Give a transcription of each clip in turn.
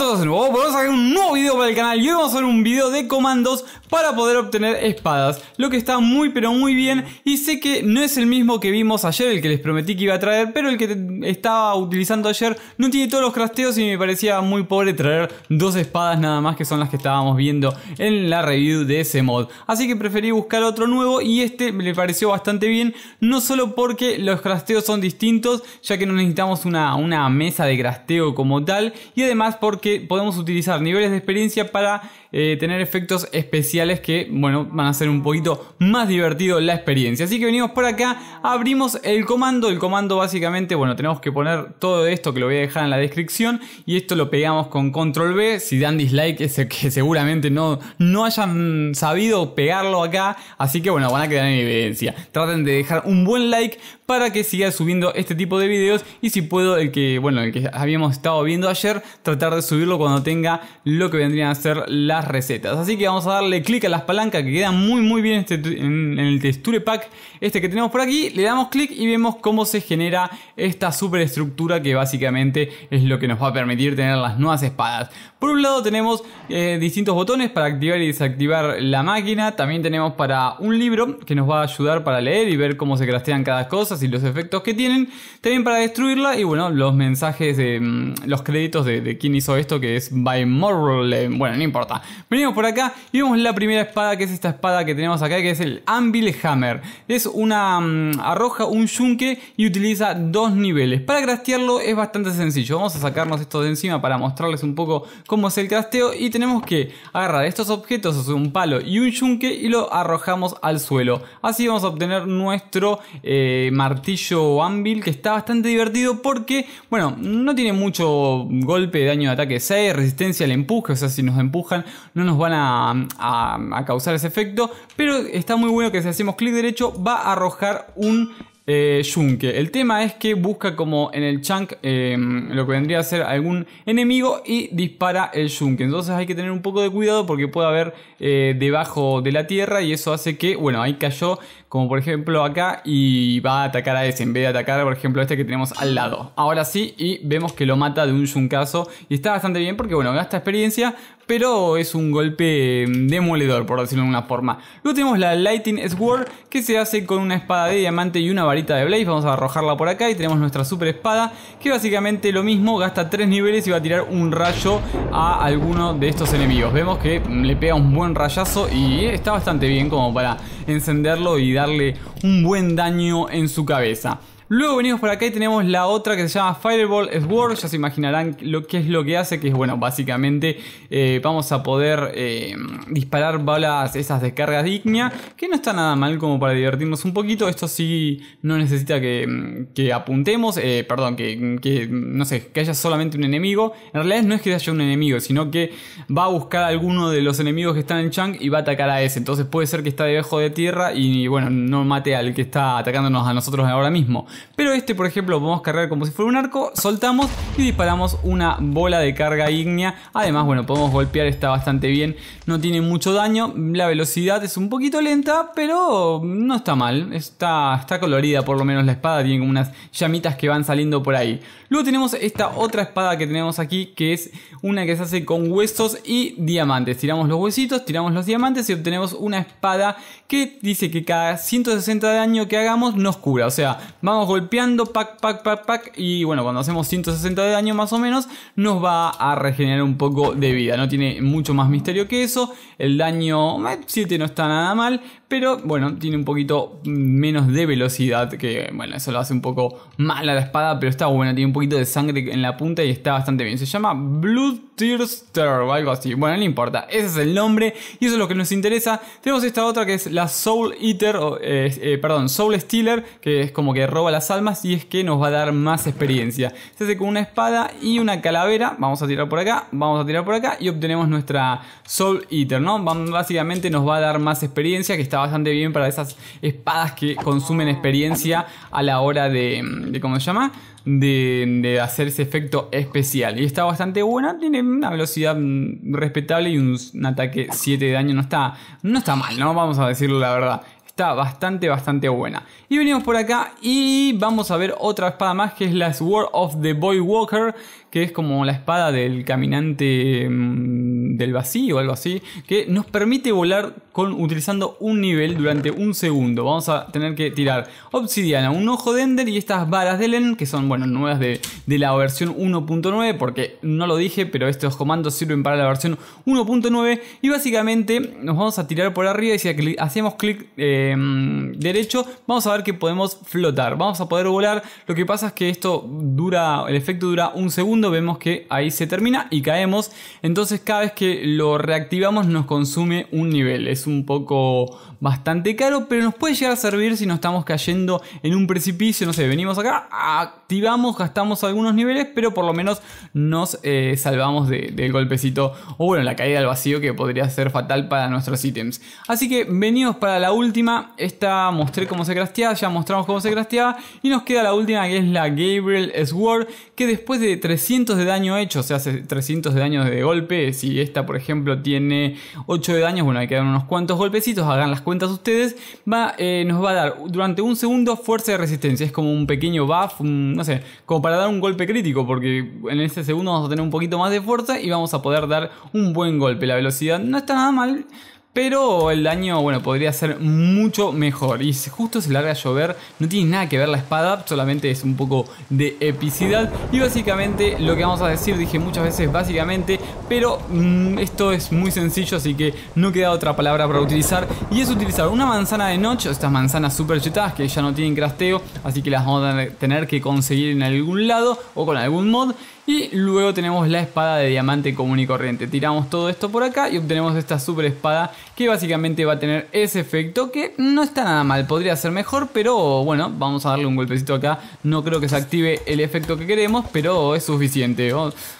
todos de nuevo, vamos a hacer un nuevo video para el canal y hoy vamos a hacer un video de comandos para poder obtener espadas Lo que está muy pero muy bien y sé que no es el mismo que vimos ayer, el que les prometí que iba a traer Pero el que estaba utilizando ayer no tiene todos los crasteos y me parecía muy pobre traer dos espadas nada más que son las que estábamos viendo en la review de ese mod Así que preferí buscar otro nuevo y este me pareció bastante bien No solo porque los crasteos son distintos ya que no necesitamos una, una mesa de crasteo como tal Y además porque podemos utilizar niveles de experiencia para eh, tener efectos especiales que, bueno, van a ser un poquito más divertido la experiencia. Así que venimos por acá, abrimos el comando. El comando básicamente, bueno, tenemos que poner todo esto que lo voy a dejar en la descripción y esto lo pegamos con control B. Si dan dislike es que seguramente no, no hayan sabido pegarlo acá. Así que bueno, van a quedar en evidencia. Traten de dejar un buen like para que siga subiendo este tipo de videos y si puedo el que, bueno, el que habíamos estado viendo ayer, tratar de subir cuando tenga lo que vendrían a ser las recetas. Así que vamos a darle clic a las palancas que quedan muy muy bien este en, el texture pack este que tenemos por aquí. Le damos clic y vemos cómo se genera esta superestructura que básicamente es lo que nos va a permitir tener las nuevas espadas. Por un lado tenemos eh, distintos botones para activar y desactivar la máquina. También tenemos para un libro que nos va a ayudar para leer y ver cómo se crastean cada cosa y los efectos que tienen. También para destruirla y bueno, los mensajes, de, mm, los créditos de, de quién hizo esto que es by Morrowland. Eh, bueno, no importa. Venimos por acá y vemos la primera espada, que es esta espada que tenemos acá, que es el Anvil Hammer. Es una. Mm, arroja un yunque y utiliza dos niveles. Para craftearlo es bastante sencillo. Vamos a sacarnos esto de encima para mostrarles un poco cómo es el crafteo. Y tenemos que agarrar estos objetos, un palo y un yunque, y lo arrojamos al suelo. Así vamos a obtener nuestro eh, martillo anvil, que está bastante divertido porque, bueno, no tiene mucho golpe de daño de ataque que sea resistencia al empuje, o sea, si nos empujan no nos van a, causar ese efecto, pero está muy bueno que si hacemos clic derecho va a arrojar un eh, yunque. El tema es que busca como en el chunk em, lo que vendría a ser algún enemigo y dispara el yunque. Entonces hay que tener un poco de cuidado porque puede haber eh, debajo de la tierra y eso hace que, bueno, ahí cayó como por ejemplo acá, y va a atacar a ese en vez de atacar, por ejemplo, a este que tenemos al lado. Ahora sí, y vemos que lo mata de un yuncazo, y está bastante bien porque, bueno, gasta experiencia, pero es un golpe demoledor, por decirlo de una forma. Luego tenemos la Lightning Sword, que se hace con una espada de diamante y una varita de blaze. Vamos a arrojarla por acá y tenemos nuestra super espada, que básicamente lo mismo, gasta tres niveles y va a tirar un rayo a alguno de estos enemigos. Vemos que le pega un buen rayazo y está bastante bien como para encenderlo y darle un buen daño en su cabeza. Luego venimos por acá y tenemos la otra que se llama Fireball Sword. Ya se imaginarán lo que es lo que hace, que es bueno, básicamente eh, vamos a poder eh, disparar balas, esas descargas ignia que no está nada mal como para divertirnos un poquito. Esto sí no necesita que, apuntemos, eh, perdón, que, no sé, que haya solamente un enemigo. En realidad no es que haya un enemigo, sino que va a buscar a alguno de los enemigos que están en Chunk y va a atacar a ese. Entonces puede ser que está debajo de tierra y bueno, no mate al que está atacándonos a nosotros ahora mismo. Pero este, por ejemplo, lo podemos cargar como si fuera un arco, soltamos y disparamos una bola de carga ígnea. Además, bueno, podemos golpear, está bastante bien, no tiene mucho daño, la velocidad es un poquito lenta, pero no está mal, está, está colorida por lo menos la espada, tiene como unas llamitas que van saliendo por ahí. Luego tenemos esta otra espada que tenemos aquí, que es una que se hace con huesos y diamantes. Tiramos los huesitos, tiramos los diamantes y obtenemos una espada que dice que cada 160 de daño que hagamos nos cura. O sea, vamos golpeando, pac, pac, pac, pac. Y bueno, cuando hacemos 160 de daño más o menos, nos va a regenerar un poco de vida. No tiene mucho más misterio que eso. El daño 7 eh, no está nada mal pero bueno, tiene un poquito menos de velocidad, que bueno, eso lo hace un poco mala la espada, pero está buena, tiene un poquito de sangre en la punta y está bastante bien. Se llama Blood Tearster o algo así, bueno, no importa, ese es el nombre y eso es lo que nos interesa. Tenemos esta otra que es la Soul Eater, eh, perdón, Soul Stealer, que es como que roba las almas y es que nos va a dar más experiencia. Se hace con una espada y una calavera, vamos a tirar por acá, vamos a tirar por acá y obtenemos nuestra Soul Eater, ¿no? Básicamente nos va a dar más experiencia que está bastante bien para esas espadas que consumen experiencia a la hora de, ¿cómo se llama? De, de, hacer ese efecto especial. Y está bastante buena, tiene una velocidad mm, respetable y un, ataque 7 de daño. No está, no está mal, ¿no? Vamos a decirlo la verdad está bastante, bastante buena. Y venimos por acá y vamos a ver otra espada más que es la Sword of the Boy Walker, que es como la espada del caminante mm, del vacío o algo así, que nos permite volar con, utilizando un nivel durante un segundo. Vamos a tener que tirar obsidiana, un ojo de Ender y estas varas de Len, que son bueno, nuevas de, la versión 1.9, porque no lo dije, pero estos comandos sirven para la versión 1.9. Y básicamente nos vamos a tirar por arriba y si hacemos clic em, derecho, vamos a ver que podemos flotar. Vamos a poder volar. Lo que pasa es que esto dura, el efecto dura un segundo, vemos que ahí se termina y caemos. Entonces cada vez que lo reactivamos nos consume un nivel es un poco bastante caro, pero nos puede llegar a servir si nos estamos cayendo en un precipicio, no sé, venimos acá, activamos, gastamos algunos niveles, pero por lo menos nos eh, salvamos del golpecito, o bueno, la caída al vacío que podría ser fatal para nuestros ítems. Así que venimos para la última, esta mostré cómo se crasteaba, ya mostramos cómo se crasteaba y nos queda la última que es la Gabriel Sword, que después de 300 de daño hecho, o sea, hace 300 de daño de golpe, si esta por ejemplo tiene 8 de daño, bueno, hay que dar unos cuantos golpecitos, hagan las cuentas ustedes, va, eh, nos va a dar durante un segundo fuerza de resistencia. Es como un pequeño buff, no sé, como para dar un golpe crítico, porque en ese segundo vamos a tener un poquito más de fuerza y vamos a poder dar un buen golpe. La velocidad no está nada mal, pero el daño, bueno, podría ser mucho mejor. Y justo se larga a llover, no tiene nada que ver la espada, solamente es un poco de epicidad. Y básicamente lo que vamos a decir, dije muchas veces básicamente, pero mm, esto es muy sencillo, así que no queda otra palabra para utilizar. Y es utilizar una manzana de noche, estas manzanas super chetadas que ya no tienen crasteo, así que las vamos a tener que conseguir en algún lado o con algún mod. Y luego tenemos la espada de diamante común y corriente. Tiramos todo esto por acá y obtenemos esta super espada que básicamente va a tener ese efecto que no está nada mal. Podría ser mejor, pero bueno, vamos a darle un golpecito acá. No creo que se active el efecto que queremos, pero es suficiente.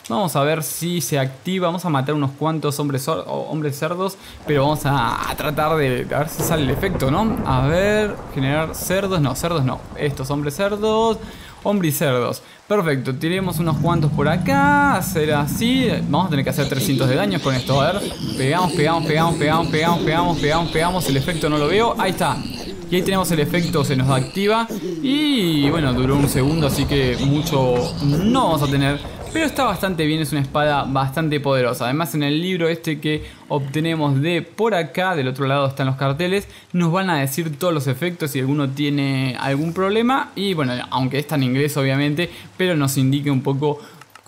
Vamos a ver si se activa. Vamos a matar unos cuantos hombres, hombres cerdos, pero vamos a, tratar de a ver si sale el efecto, ¿no? A ver, generar cerdos. No, cerdos no. Estos hombres cerdos y cerdos Perfecto, Tenemos unos cuantos por acá. Será así. Vamos a tener que hacer 300 de daño con esto. A ver. Pegamos, pegamos, pegamos, pegamos, pegamos, pegamos, pegamos, pegamos. El efecto no lo veo. Ahí está. Y ahí tenemos el efecto, se nos activa. Y bueno, duró un segundo, así que mucho no vamos a tener. Pero está bastante bien, es una espada bastante poderosa. Además en el libro este que obtenemos de por acá, del otro lado están los carteles, nos van a decir todos los efectos si alguno tiene algún problema. Y bueno, aunque está en inglés obviamente, pero nos indique un poco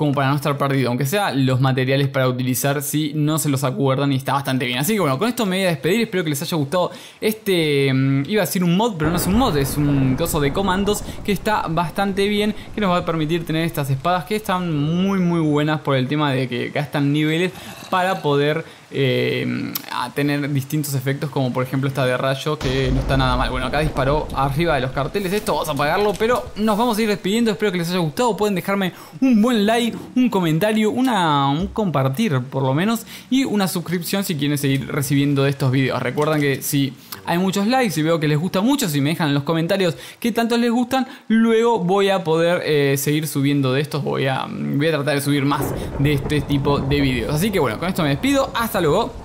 como para no estar perdido, aunque sea los materiales para utilizar si no se los acuerdan y está bastante bien. Así que bueno, con esto me voy a despedir, espero que les haya gustado este, mm, iba a decir un mod, pero no es un mod, es un coso de comandos que está bastante bien, que nos va a permitir tener estas espadas que están muy muy buenas por el tema de que gastan niveles para poder eh, a tener distintos efectos, como por ejemplo esta de rayo, que no está nada mal. Bueno, acá disparó arriba de los carteles, esto vamos a apagarlo pero nos vamos a ir despidiendo. Espero que les haya gustado. Pueden dejarme un buen like, un comentario, una, un compartir por lo menos, y una suscripción si quieren seguir recibiendo de estos videos. Recuerden que si hay muchos likes y veo que les gusta mucho, si me dejan en los comentarios Que tantos les gustan, luego voy a poder eh, seguir subiendo de estos. Voy a, voy a tratar de subir más de este tipo de videos. Así que bueno, con esto me despido. Hasta luego.